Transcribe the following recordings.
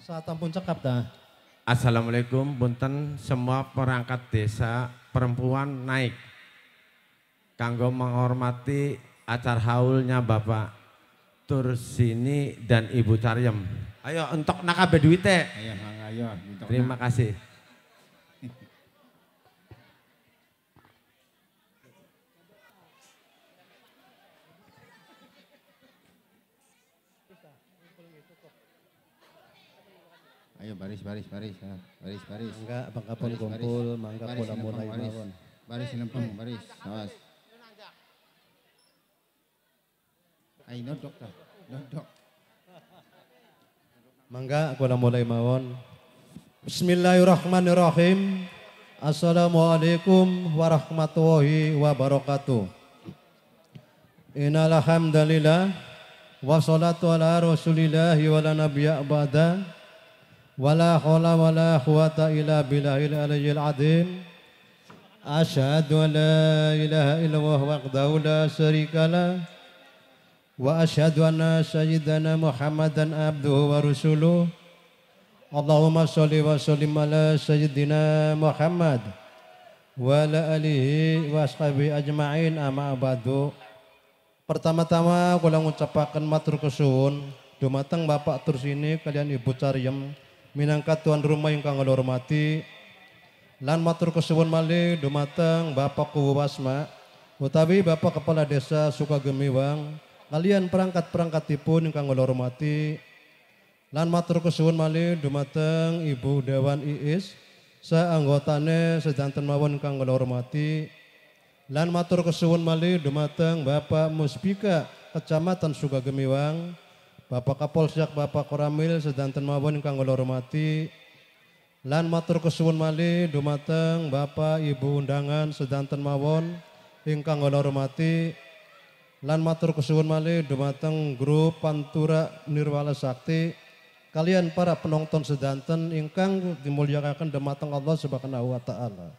Satan pun cekap dah. Assalamualaikum, bunten semua perangkat desa perempuan naik. Kanggo menghormati acar haulnya Bapak Tursini dan Ibu Caryem. Ayo entok nakabe duite. Ayo, ayo. Terima kasih. Ayo baris baris baris ya. Baris baris. Mangga bangga pun kumpul, mangga pun mulai baris. Baris lempeng baris. Awas. Ayo dokter, dah. dok. Mangga pola mulai mawon. Bismillahirrahmanirrahim. Assalamualaikum warahmatullahi wabarakatuh. Inalhamdulillah. Wa salatu ala rasulillahi wa nabiyya ba'da wala hawla wala quwata illa billahil aliyyil adzim asyhadu an la ilaha illallah wa la syarika la wa ashadu anna sayyidana muhammadan abduhu wa rasuluh Allahumma sholli wa sallim ala sayyidina Muhammad wa ala alihi wa ashabi ajma'in amma ba'du Pertama-tama kula ngucapaken matur kesuwun dumateng Bapak sini kalian Ibu Caryem minangkat tuan rumah yang kang hormati lan matur kesuwun malih dumateng Bapak Kuwasma utawi Bapak Kepala Desa Sukagemiwang kalian perangkat-perangkat tipun yang kang hormati lan matur kesuwun malih dumateng Ibu Dewan Iis seanggotane anggotane sedanten mawon kang hormati lan matur kesuwun malih dumateng Bapak Musbika Kecamatan Sukagemiwang Bapak Kapolsek, Bapak Koramil, sedanten mawon ingkang kula hormati, lan matur kesuwun Mali dumateng Bapak Ibu undangan sedanten mawon ingkang kula hormati, lan matur kesuwun Mali dumateng grup Pantura Nirwala Sakti, kalian para penonton sedanten ingkang dimulyakaken dumateng Allah Subhanahu wa taala.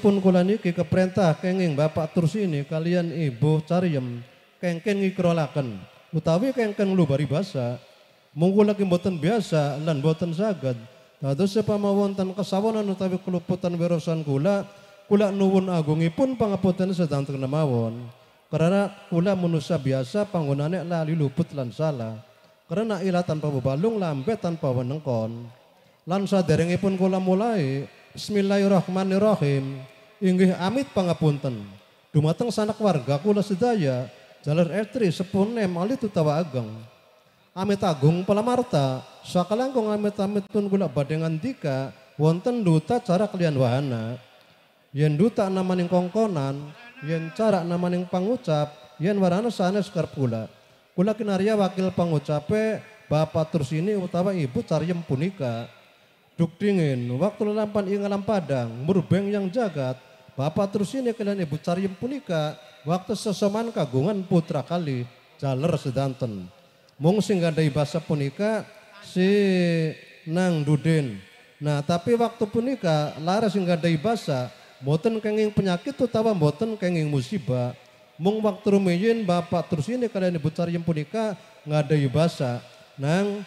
pun kula niki keperintah kenging Bapak ini kalian Ibu Cariem kengkeng ngikrolaken utawi lu bari basa mungkul lagi boten biasa lan boten saged dados sepamawonten kesawonan utawi keluputan berosan kula kula nuwun agungipun pangapunten sedang mawon karena kula manusia biasa panggonane lali luput lan salah karena ila tanpa bebalung lambe tanpa wenengkon lan saderengipun kula mulai bismillahirrahmanirrahim inggih amit pangapunten dumateng sanak warga kula sedaya Jalar etri sepune mali tu tawa ageng, Amit agung palamarta, sakalangkong amit-amit pun gula badengan dika, wonten duta cara kalian wahana. Yen duta namaning kongkonan, yen cara namaning pangucap, yen warana sana sekar pula Kula kinarya wakil pangucape Bapak terus ini utawa Ibu Caryem punika. Duk dingin, waktu lelampan ingalam padang, murbeng yang jagat, Bapak terus ini kalian Ibu Caryem punika waktu sesoman kagungan putra kali jaler sedanten mung sing gandai basa punika si nang duden nah tapi waktu punika lara sing gadai bahasa boten kenging penyakit utawa boten kenging musibah mung waktu rumiyin bapak terus ini kalian ibu yang punika ngadai basa nang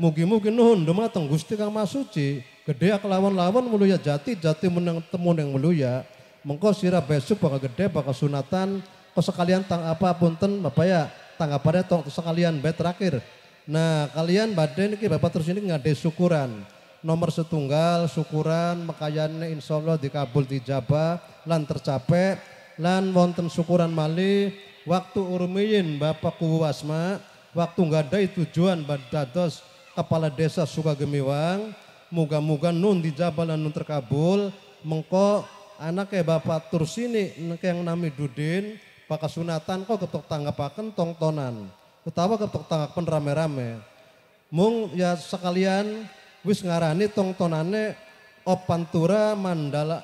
mugi-mugi nuhun dumateng Gusti Kang Masuci gede kelawan-lawan mulia jati jati menang temu yang mulia mengko sirah besok bakal gede bakal sunatan kok sekalian tang apa pun punten bapak ya tanggapannya tong sekalian bet terakhir nah kalian badai ini bapak terus ini ngade syukuran nomor setunggal syukuran makayane insya Allah dikabul dijabah lan tercapai lan wonten syukuran mali waktu urmiin bapak kubu wasma waktu ada tujuan badados kepala desa suka gemiwang, muga-muga nun dijabah lan nun terkabul mengko anaknya Bapak Tursini yang nami Dudin pakai sunatan kok ketok tangga pak kentong tonan, ketawa ketok tangga pun rame-rame mung ya sekalian wis ngarani tong tongtonane Opantura Mandala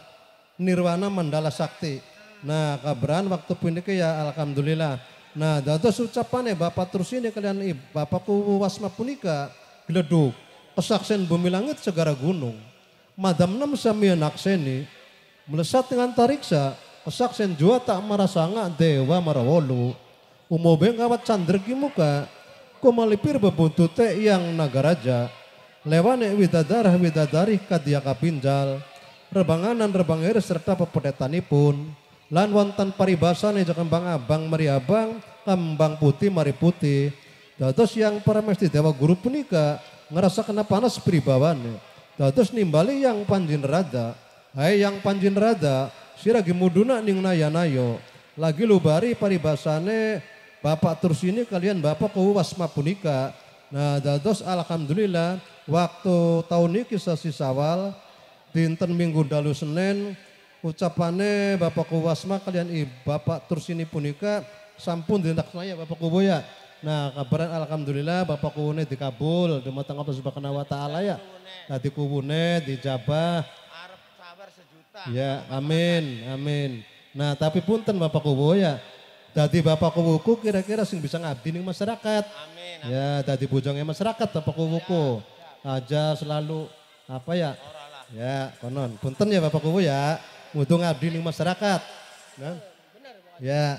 Nirwana Mandala Sakti nah kabran waktu puniki ya alhamdulillah nah dados ucapane ya, Bapak terus ini kalian Bapakku Wasma punika geleduk kesaksian bumi langit segara gunung madam nam samia nakseni Melesat dengan tariksa, kesaksian jua tak merasa ngak dewa marawolu. Umobe ngawat candreki muka, kumalipir bebuntute yang nagaraja. Lewane widadarah widadarih kadiaka pinjal, rebanganan rebangir serta pun, Lan wantan paribasan eja kembang abang mari abang, kembang putih mari putih. Dados yang permesti dewa guru punika ngerasa kena panas peribawane. Dados nimbali yang panjin rada Hai yang panjin rada, siragi muduna ning naya nayo Lagi lubari paribasane Bapak terus ini kalian Bapak wasma punika Nah dados alhamdulillah waktu tahun ini si sawal dinten minggu dalu Senin ucapane Bapak wasma kalian i Bapak terus ini punika sampun naya Bapak boya. Nah kabaran alhamdulillah Bapak Kuwune dikabul di apa sebab kenawa taala ya. Nah dikubune dijabah Ya, amin, amin. Nah, tapi punten Bapak Kubu ya. Dadi Bapak Kubuku kira-kira sing bisa ngabdi ning masyarakat. Amin, ya, amin. Ya, dadi bojongnya masyarakat Bapak Kubuku. Ya. Aja selalu apa ya? Ya, konon. Punten ya Bapak Kubu ya. Mutu ngabdi ning masyarakat. Nah. ya,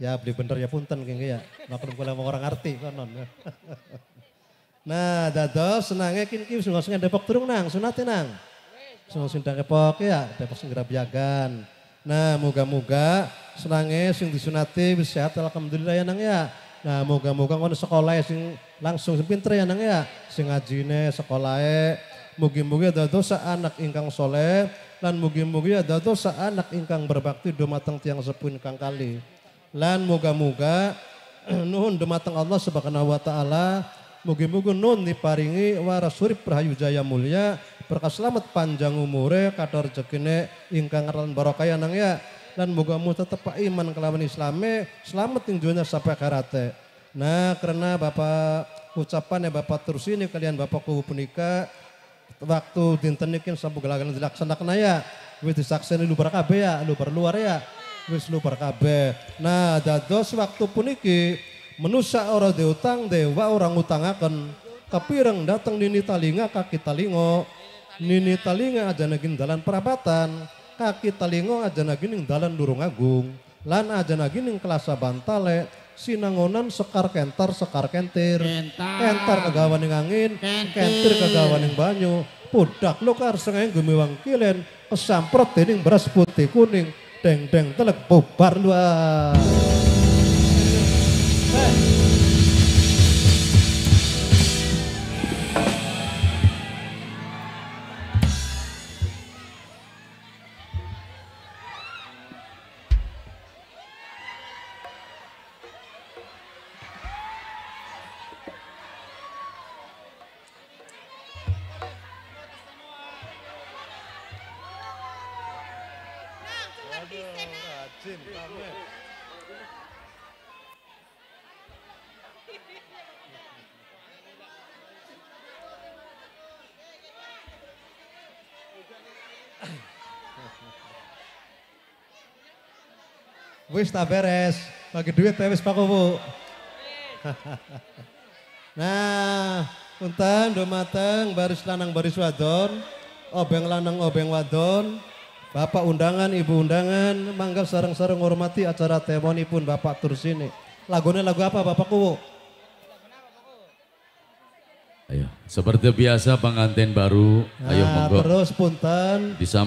ya beli bener ya punten kengke ya. Maklum kula orang arti konon. nah, dados senangnya kini ki sing Depok turun nang, sunat nang. Sung sing depok ya depok sing grabiagan. Nah moga-moga senange sing disunati wis sehat alhamdulillah ya nang ya. Nah moga-moga ngono sekolah ya, sing langsung sing pinter ya nang ya. Sing ngajine sekolah e. mugi-mugi ada dosa anak ingkang soleh lan mugi-mugi ada dosa anak ingkang berbakti dumateng tiang sepun kang kali. Lan moga-moga nuhun dumateng Allah subhanahu wa ta'ala Mugi-mugi nun diparingi waras surip rahayu jaya mulia berkah selamat panjang umure kador jekine ingkang ngeran barokaya nang ya dan moga mu tetep iman kelaman islame selamat tingjunya sampai karate. Ya. Nah karena Bapak ucapan ya Bapak terus ini kalian Bapak kubu punika waktu dintenikin iki sampun gelagan dilaksanakan ya wis disaksikan lu berkabe ya lu berluar ya wis lu berkabe. Nah dados waktu puniki menusa orang diutang dewa orang akan kapireng datang nini talinga kaki talingo nini talinga aja nagin dalan perabatan kaki talingo aja nagin dalan durung agung lan aja nagin kelasa bantale sinangonan sekar kentar sekar kentir kentar, kentar kegawan yang angin kentir, kentir kegawan yang banyu pudak lokar sengaja gumiwang kilen kesamprot dening beras putih kuning deng deng telek bubar luar Jim, come here. Wis tak beres. Bagi duit teh wis paku, nah, Untan do mateng baris lanang baris wadon, obeng lanang obeng wadon. Bapak undangan, ibu undangan, manggap sarang-sarang hormati acara temoni pun Bapak Tursini. Lagunya lagu apa Bapak Kubu? Ayo, seperti biasa pengantin baru, nah, ayo monggo. Terus punten.